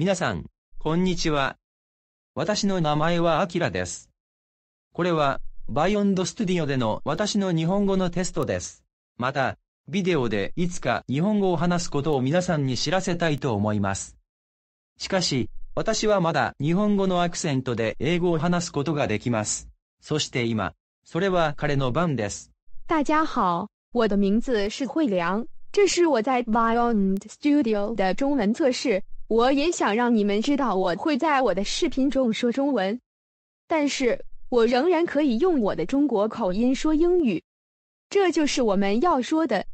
皆さん、こんにちは。私の名前はアキラです。これは、バイオンドスタディオでの私の日本語のテストです。また、ビデオでいつか日本語を話すことを皆さんに知らせたいと思います。しかし、私はまだ日本語のアクセントで英語を話すことができます。そして今、それは彼の番です。大家好、我的名字是慧良。这是我在 b e o n Studio 的中文测试我也想让你们知道，我会在我的视频中说中文，但是，我仍然可以用我的中国口音说英语。这就是我们要说的。